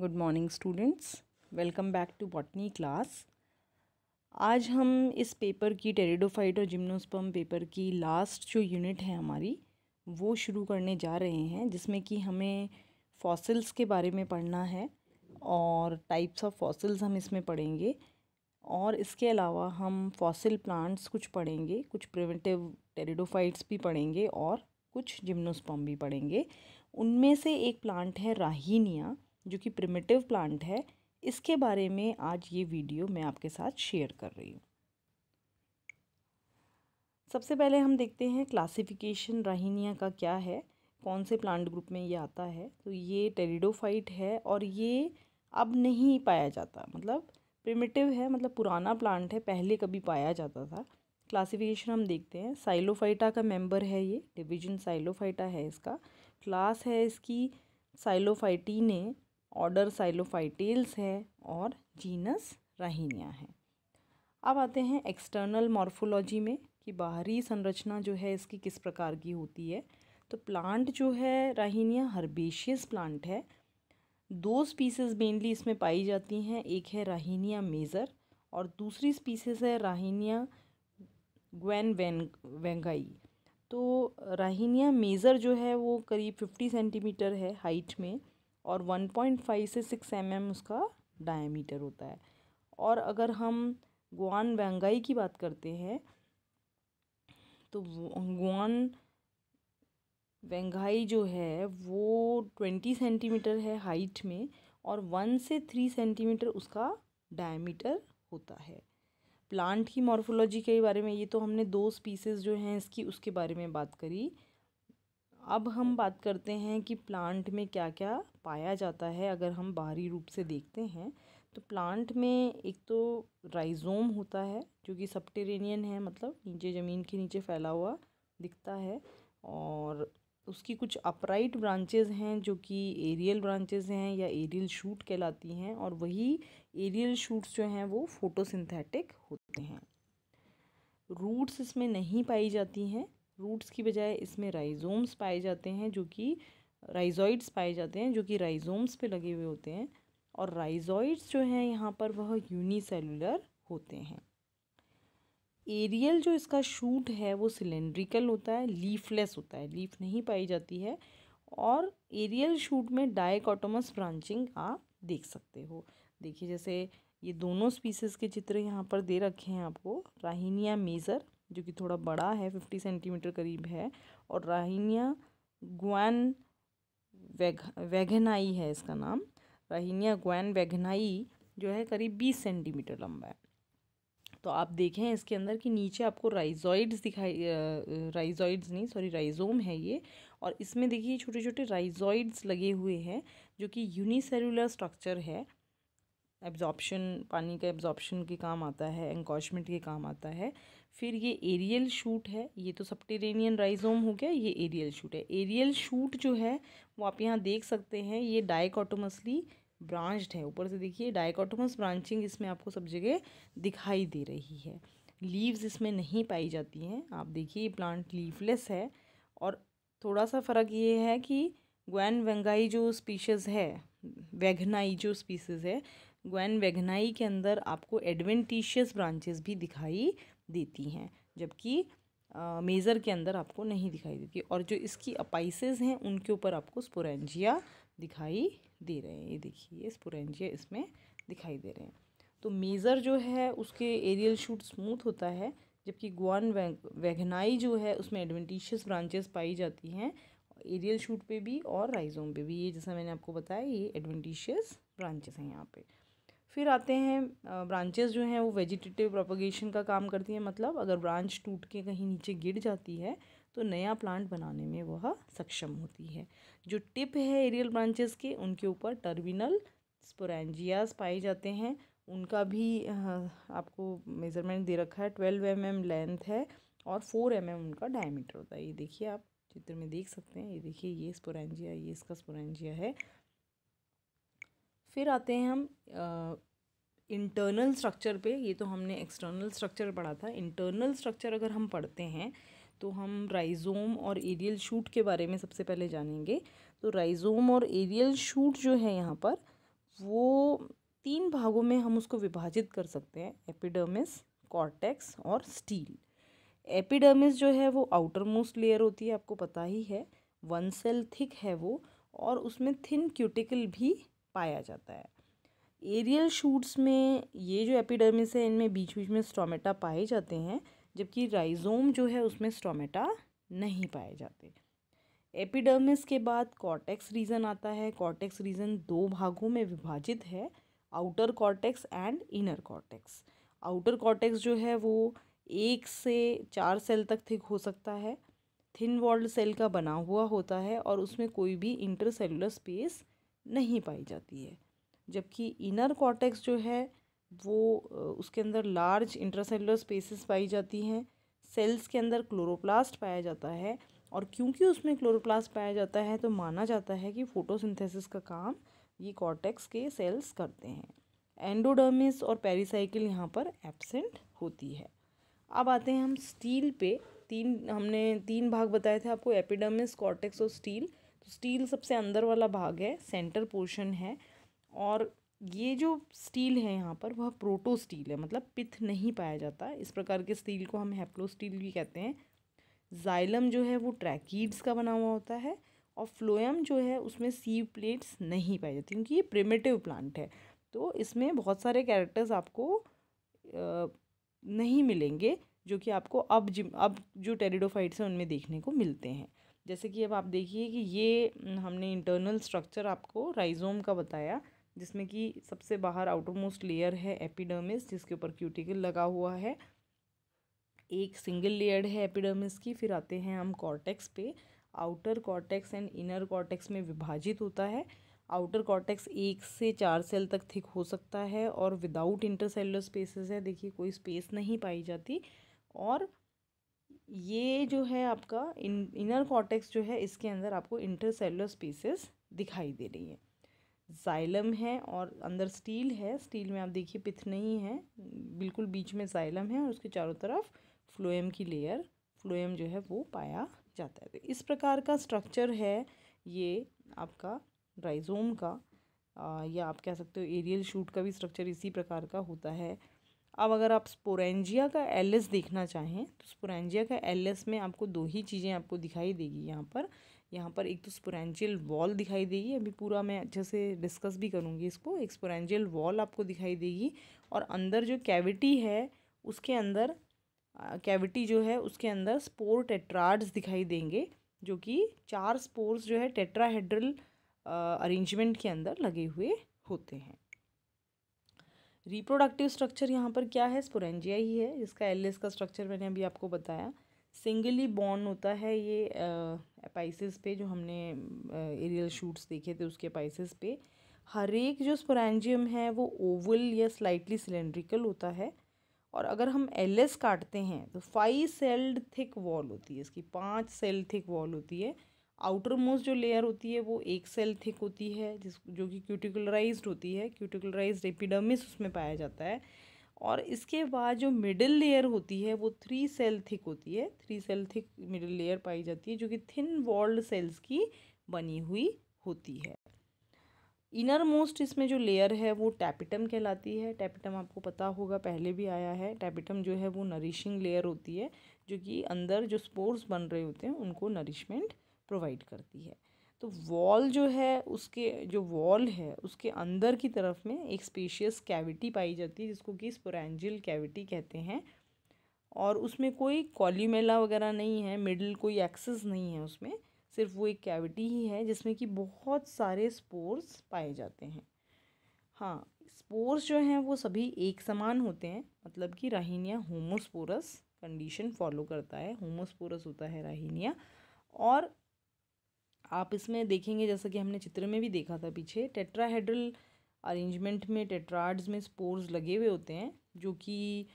good morning students welcome back to botany class आज हम इस पेपर की टेरिडोफाइट और जिम्नोस्पम पेपर की लास्ट जो यूनिट है हमारी वो शुरू करने जा रहे हैं जिसमें कि हमें फॉसिल्स के बारे में पढ़ना है और टाइप्स ऑफ फॉसिल्स हम इसमें पढ़ेंगे और इसके अलावा हम फॉसिल प्लांट्स कुछ पढ़ेंगे कुछ प्रिवेंटिव टेरिडोफाइट्स भी पढ़ेंगे और कुछ जिम्नोस्पम भी पढ़ेंगे उनमें से एक प्लांट है राहिनिया जो कि प्रिमिटिव प्लांट है इसके बारे में आज ये वीडियो मैं आपके साथ शेयर कर रही हूँ सबसे पहले हम देखते हैं क्लासिफिकेशन राहिनिया का क्या है कौन से प्लांट ग्रुप में ये आता है तो ये टेरिडोफाइट है और ये अब नहीं पाया जाता मतलब प्रिमिटिव है मतलब पुराना प्लांट है पहले कभी पाया जाता था क्लासिफिकेशन हम देखते हैं साइलोफाइटा का मेंबर है ये डिवीजन साइलोफाइटा है इसका क्लास है इसकी साइलोफाइटी ने ऑर्डर साइलोफाइटेल्स है और जीनस राहिनिया है अब आते हैं एक्सटर्नल मॉर्फोलॉजी में कि बाहरी संरचना जो है इसकी किस प्रकार की होती है तो प्लांट जो है राहिनिया हर्बेशियस प्लांट है दो स्पीसीज मेनली इसमें पाई जाती हैं एक है राहिनिया मेज़र और दूसरी स्पीसीज है राहिनिया ग्वैन वैन वेंगाई तो राहिनिया मेज़र जो है वो करीब फिफ्टी सेंटीमीटर है हाइट में और 1.5 से 6 एम mm उसका डायमीटर होता है और अगर हम गुआन वंगाई की बात करते हैं तो गुआन वेंगाई जो है वो ट्वेंटी सेंटीमीटर है हाइट में और वन से थ्री सेंटीमीटर उसका डायमीटर होता है प्लांट की मॉर्फोलॉजी के बारे में ये तो हमने दो स्पीसीज़ जो हैं इसकी उसके बारे में बात करी अब हम बात करते हैं कि प्लांट में क्या क्या पाया जाता है अगर हम बाहरी रूप से देखते हैं तो प्लांट में एक तो राइजोम होता है जो कि सबटेरेनियन है मतलब नीचे ज़मीन के नीचे फैला हुआ दिखता है और उसकी कुछ अपराइट ब्रांचेज हैं जो कि एरियल ब्रांचेज हैं या एरियल शूट कहलाती हैं और वही एरियल शूट्स जो हैं वो फोटोसिंथेटिक होते हैं रूट्स इसमें नहीं पाई जाती हैं रूट्स की बजाय इसमें राइजोम्स पाए जाते हैं जो कि राइजॉइड्स पाए जाते हैं जो कि राइजोम्स पे लगे हुए होते हैं और राइजॉइड्स जो हैं यहाँ पर वह यूनिसेलुलर होते हैं एरियल जो इसका शूट है वो सिलेंड्रिकल होता है लीफलेस होता है लीफ नहीं पाई जाती है और एरियल शूट में डायकोटोमस ब्रांचिंग आप देख सकते हो देखिए जैसे ये दोनों स्पीसीज़ के चित्र यहाँ पर दे रखे हैं आपको राहिनिया मेज़र जो कि थोड़ा बड़ा है फिफ्टी सेंटीमीटर करीब है और राहिनिया गुआन वेग वेघनाई है इसका नाम राहिनिया ग्वैन वेघनाई जो है करीब बीस सेंटीमीटर लंबा है तो आप देखें इसके अंदर कि नीचे आपको राइजॉइड्स दिखाई राइजॉइड्स नहीं सॉरी राइजोम है ये और इसमें देखिए छोटे छोटे राइजॉइड्स लगे हुए हैं जो कि यूनिसेलुलर स्ट्रक्चर है एब्जॉर्बशन पानी का एब्जॉर्बशन के काम आता है एंकॉशमेंट के काम आता है फिर ये एरियल शूट है ये तो सबटेरेनियन राइजोम हो गया ये एरियल शूट है एरियल शूट जो है वो आप यहाँ देख सकते हैं ये डाइकॉटोमसली ब्रांच्ड है ऊपर से देखिए डाइकॉटोमस ब्रांचिंग इसमें आपको सब जगह दिखाई दे रही है लीव्स इसमें नहीं पाई जाती हैं आप देखिए ये प्लांट लीवलेस है और थोड़ा सा फ़र्क ये है कि ग्वैन वेंगाई जो स्पीशीज़ है वैघनाई जो स्पीसीज़ है ग्वैन वेगनाई के अंदर आपको एडवेंटिशियस ब्रांचेस भी दिखाई देती हैं जबकि मेज़र के अंदर आपको नहीं दिखाई देती और जो इसकी अपाइसेस हैं उनके ऊपर आपको स्पोरेंजिया दिखाई दे रहे हैं ये देखिए ये स्पोरेंजिया इसमें दिखाई दे रहे हैं तो मेज़र जो है उसके एरियल शूट स्मूथ होता है जबकि ग्वान वेघनाई जो है उसमें एडवेंटिशियस ब्रांचेस पाई जाती हैं एरियल शूट पे भी और राइजोम पे भी ये जैसा मैंने आपको बताया ये एडवेंटिशियस ब्रांचेस हैं यहाँ पे फिर आते हैं ब्रांचेस जो हैं वो वेजिटेटिव प्रोपोगेशन का काम करती हैं मतलब अगर ब्रांच टूट के कहीं नीचे गिर जाती है तो नया प्लांट बनाने में वह सक्षम होती है जो टिप है एरियल ब्रांचेस के उनके ऊपर टर्मिनल स्पोरेंजियाज पाए जाते हैं उनका भी आपको मेज़रमेंट दे रखा है ट्वेल्व एम एम लेंथ है और फोर एम एम उनका डायमीटर होता है ये देखिए आप चित्र में देख सकते हैं ये देखिए ये स्पोरेंजिया ये इसका स्पोरेंजिया है फिर आते हैं हम इंटरनल स्ट्रक्चर पे ये तो हमने एक्सटर्नल स्ट्रक्चर पढ़ा था इंटरनल स्ट्रक्चर अगर हम पढ़ते हैं तो हम राइजोम और एरियल शूट के बारे में सबसे पहले जानेंगे तो राइजोम और एरियल शूट जो है यहाँ पर वो तीन भागों में हम उसको विभाजित कर सकते हैं एपिडर्मिस कॉर्टेक्स और स्टील एपिडर्मिस जो है वो आउटर मोस्ट लेयर होती है आपको पता ही है वन सेल थिक है वो और उसमें थिन क्यूटिकल भी पाया जाता है एरियल शूट्स में ये जो एपिडर्मिस है इनमें बीच बीच में स्टोमेटा पाए जाते हैं जबकि राइजोम जो है उसमें स्टोमेटा नहीं पाए जाते एपिडर्मिस के बाद कॉर्टेक्स रीजन आता है कॉर्टेक्स रीजन दो भागों में विभाजित है outer cortex and inner cortex outer cortex जो है वो एक से चार सेल तक थिक हो सकता है थिन वॉल्ड सेल का बना हुआ होता है और उसमें कोई भी इंटरसेलुलर स्पेस नहीं पाई जाती है जबकि इनर कॉटेक्स जो है वो उसके अंदर लार्ज इंट्रासेलुलर स्पेसेस पाई जाती हैं सेल्स के अंदर क्लोरोप्लास्ट पाया जाता है और क्योंकि उसमें क्लोरोप्लास्ट पाया जाता है तो माना जाता है कि फोटोसिंथेसिस का काम ये कॉटेक्स के सेल्स करते हैं एंडोडर्मिस और पेरिसाइकिल यहाँ पर एबसेंट होती है अब आते हैं हम स्टील पे तीन हमने तीन भाग बताए थे आपको एपिडर्मिस कॉटेक्स और स्टील तो स्टील सबसे अंदर वाला भाग है सेंटर पोर्शन है और ये जो स्टील है यहाँ पर वह प्रोटो स्टील है मतलब पिथ नहीं पाया जाता इस प्रकार के स्टील को हम हैप्लो स्टील भी कहते हैं जाइलम जो है वो ट्रैकीड्स का बना हुआ होता है और फ्लोएम जो है उसमें सीव प्लेट्स नहीं पाई जाती क्योंकि ये प्रिमेटिव प्लांट है तो इसमें बहुत सारे कैरेक्टर्स आपको नहीं मिलेंगे जो कि आपको अब जिम अब जो टेरिडोफाइट्स हैं उनमें देखने को मिलते हैं जैसे कि अब आप देखिए कि ये हमने इंटरनल स्ट्रक्चर आपको राइजोम का बताया जिसमें कि सबसे बाहर आउटर मोस्ट लेयर है एपिडर्मिस जिसके ऊपर क्यूटिकल लगा हुआ है एक सिंगल लेयर्ड है एपिडर्मिस की फिर आते हैं हम कॉर्टेक्स पे outer cortex and inner cortex में विभाजित होता है आउटर कॉर्टेक्स एक से चार सेल तक थिक हो सकता है और विदाउट इंटरसेलुलर स्पेसेस है देखिए कोई स्पेस नहीं पाई जाती और ये जो है आपका इन इनर कॉर्टेक्स जो है इसके अंदर आपको इंटरसेलुलर स्पेसेस दिखाई दे रही है जाइलम है और अंदर स्टील है स्टील में आप देखिए पिथ नहीं है बिल्कुल बीच में जाइलम है और उसके चारों तरफ फ्लोएम की लेयर फ्लोएम जो है वो पाया जाता है इस प्रकार का स्ट्रक्चर है ये आपका राइजोम का आ, या आप कह सकते हो एरियल शूट का भी स्ट्रक्चर इसी प्रकार का होता है अब अगर आप स्पोरेंजिया का एल देखना चाहें तो स्पोरेंजिया का एल में आपको दो ही चीज़ें आपको दिखाई देगी यहाँ पर यहाँ पर एक तो स्पोरेंजियल वॉल दिखाई देगी अभी पूरा मैं अच्छे से डिस्कस भी करूँगी इसको एक स्पोरेंजियल वॉल आपको दिखाई देगी और अंदर जो कैविटी है उसके अंदर कैविटी जो है उसके अंदर स्पोर टेट्राड्स दिखाई देंगे जो कि चार स्पोर्स जो है टेट्राहेड्रल अरेंजमेंट के अंदर लगे हुए होते हैं रिप्रोडक्टिव स्ट्रक्चर यहाँ पर क्या है स्पोरेंजिया ही है जिसका एल का स्ट्रक्चर मैंने अभी आपको बताया सिंगली बॉर्न होता है ये पाइसिस पे जो हमने एरियल शूट्स देखे थे उसके पाइसिस पे हर एक जो स्पोरेंजियम है वो ओवल या स्लाइटली सिलेंड्रिकल होता है और अगर हम एल एस काटते हैं तो फाइव सेल्ड थिक वॉल होती है इसकी पाँच सेल थिक वॉल होती है आउटर मोस्ट जो लेयर होती है वो एक सेल थिक होती है जिस जो कि क्यूटिकुलराइज होती है क्यूटिकुलराइज एपिडर्मिस उसमें पाया जाता है और इसके बाद जो मिडिल लेयर होती है वो थ्री सेल थिक होती है three cell thick middle layer पाई जाती है जो कि थिन वॉल्ड सेल्स की बनी हुई होती है इनर मोस्ट इसमें जो लेयर है वो टैपिटम कहलाती है टैपिटम आपको पता होगा पहले भी आया है टैपिटम जो है वो नरिशिंग लेयर होती है जो कि अंदर जो स्पोर्स बन रहे होते हैं उनको नरिशमेंट प्रोवाइड करती है तो वॉल जो है उसके जो वॉल है उसके अंदर की तरफ में एक स्पेशियस कैविटी पाई जाती है जिसको कि स्पोरेंजियल कैविटी कहते हैं और उसमें कोई कॉलीमेला वगैरह नहीं है मिडल कोई एक्सेस नहीं है उसमें सिर्फ वो एक कैविटी ही है जिसमें कि बहुत सारे स्पोर्स पाए जाते हैं हाँ स्पोर्स जो हैं वो सभी एक समान होते हैं मतलब कि राहिनिया होमोस्पोरस कंडीशन फॉलो करता है होमोस्पोरस होता है राहिनिया और आप इसमें देखेंगे जैसा कि हमने चित्र में भी देखा था पीछे टेट्राहेड्रल अरेंजमेंट में टेट्राड्स में स्पोर्स लगे हुए होते हैं जो कि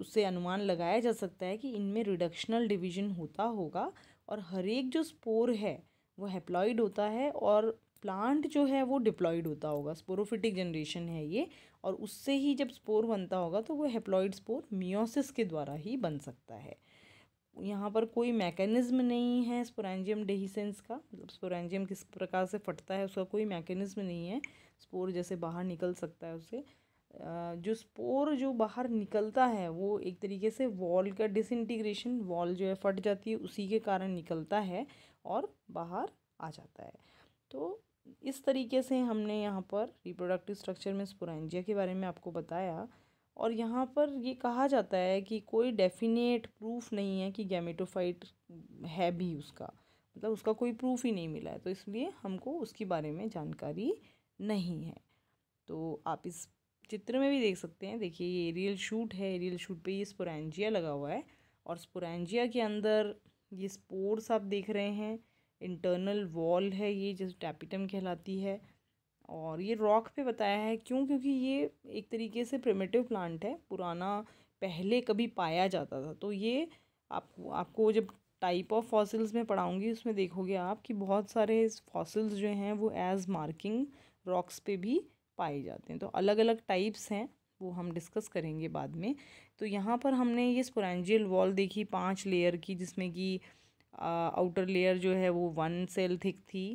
उससे अनुमान लगाया जा सकता है कि इनमें रिडक्शनल डिवीजन होता होगा और हर एक जो स्पोर है वो हेप्लॉइड होता है और प्लांट जो है वो डिप्लॉइड होता होगा स्पोरोफिटिक जनरेशन है ये और उससे ही जब स्पोर बनता होगा तो वो हेप्लॉइड स्पोर मियोसिस के द्वारा ही बन सकता है यहाँ पर कोई मैकेनिज़्म नहीं है स्पोरेंजियम डेहीसेंस का मतलब स्पोरेंजियम किस प्रकार से फटता है उसका कोई मैकेनिज़्म नहीं है स्पोर जैसे बाहर निकल सकता है उसे जो स्पोर जो बाहर निकलता है वो एक तरीके से वॉल का डिसइंटीग्रेशन वॉल जो है फट जाती है उसी के कारण निकलता है और बाहर आ जाता है तो इस तरीके से हमने यहाँ पर रिप्रोडक्टिव स्ट्रक्चर में स्पोरेंजिया के बारे में आपको बताया और यहाँ पर ये कहा जाता है कि कोई डेफिनेट प्रूफ नहीं है कि गैमेटोफाइट है भी उसका मतलब उसका कोई प्रूफ ही नहीं मिला है तो इसलिए हमको उसके बारे में जानकारी नहीं है तो आप इस चित्र में भी देख सकते हैं देखिए ये एरियल शूट है एरियल शूट पे ये स्पोरेंजिया लगा हुआ है और स्पोरेंजिया के अंदर ये स्पोर्स आप देख रहे हैं इंटरनल वॉल है ये जैसे टैपिटम कहलाती है और ये रॉक पे बताया है क्यों क्योंकि ये एक तरीके से प्रिमेटिव प्लांट है पुराना पहले कभी पाया जाता था तो ये आप आपको जब टाइप ऑफ फॉसिल्स में पढ़ाऊँगी उसमें देखोगे आप कि बहुत सारे फॉसिल्स जो हैं वो एज मार्किंग रॉक्स पे भी पाए जाते हैं तो अलग अलग टाइप्स हैं वो हम डिस्कस करेंगे बाद में तो यहाँ पर हमने ये स्पोरेंजियल वॉल देखी पांच लेयर की जिसमें कि आउटर लेयर जो है वो वन सेल थिक थी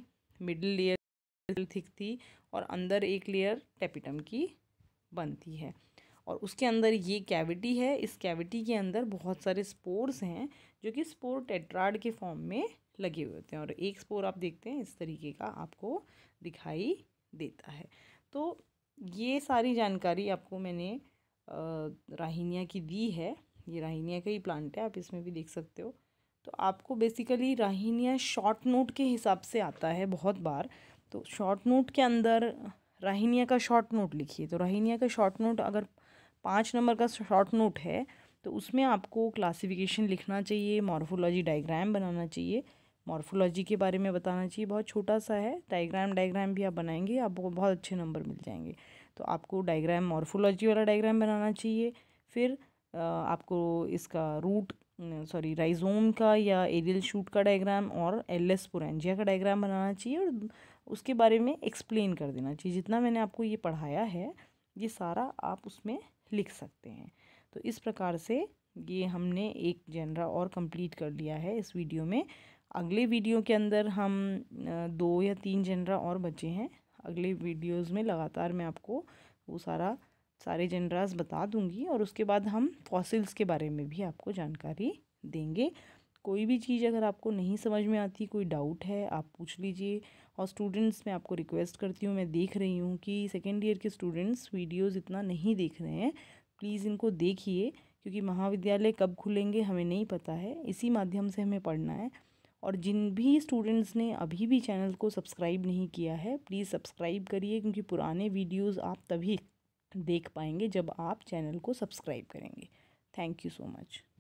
मिडिल लेयर थिक थी और अंदर एक लेयर टेपिटम की बनती है और उसके अंदर ये कैविटी है इस कैविटी के अंदर बहुत सारे स्पोर्स हैं जो कि स्पोर टेट्राड के फॉर्म में लगे हुए होते हैं और एक स्पोर आप देखते हैं इस तरीके का आपको दिखाई देता है तो ये सारी जानकारी आपको मैंने राहिनिया की दी है ये राहिनिया का ही प्लांट है आप इसमें भी देख सकते हो तो आपको बेसिकली राहिनिया शॉर्ट नोट के हिसाब से आता है बहुत बार तो शॉर्ट नोट के अंदर राहिनिया का शॉर्ट नोट लिखिए तो राहिनिया का शॉर्ट नोट अगर पाँच नंबर का शॉर्ट नोट है तो उसमें आपको क्लासिफिकेशन लिखना चाहिए मॉर्फोलॉजी डायग्राम बनाना चाहिए मॉर्फोलॉजी के बारे में बताना चाहिए बहुत छोटा सा है डायग्राम डायग्राम भी आप बनाएंगे आपको बहुत अच्छे नंबर मिल जाएंगे तो आपको डायग्राम मॉर्फोलॉजी वाला डायग्राम बनाना चाहिए फिर आपको इसका रूट सॉरी राइजोम का या एरियल शूट का डायग्राम और एल एस पुरेंजिया का डायग्राम बनाना चाहिए और उसके बारे में एक्सप्लेन कर देना चाहिए जितना मैंने आपको ये पढ़ाया है ये सारा आप उसमें लिख सकते हैं तो इस प्रकार से ये हमने एक जनरा और कंप्लीट कर लिया है इस वीडियो में अगले वीडियो के अंदर हम दो या तीन जनरा और बचे हैं अगले वीडियोस में लगातार मैं आपको वो सारा सारे जनरास बता दूंगी और उसके बाद हम फॉसिल्स के बारे में भी आपको जानकारी देंगे कोई भी चीज़ अगर आपको नहीं समझ में आती कोई डाउट है आप पूछ लीजिए और स्टूडेंट्स मैं आपको रिक्वेस्ट करती हूँ मैं देख रही हूँ कि सेकेंड ईयर के स्टूडेंट्स वीडियोज़ इतना नहीं देख रहे हैं प्लीज़ इनको देखिए क्योंकि महाविद्यालय कब खुलेंगे हमें नहीं पता है इसी माध्यम से हमें पढ़ना है और जिन भी स्टूडेंट्स ने अभी भी चैनल को सब्सक्राइब नहीं किया है प्लीज़ सब्सक्राइब करिए क्योंकि पुराने वीडियोज़ आप तभी देख पाएंगे जब आप चैनल को सब्सक्राइब करेंगे थैंक यू सो मच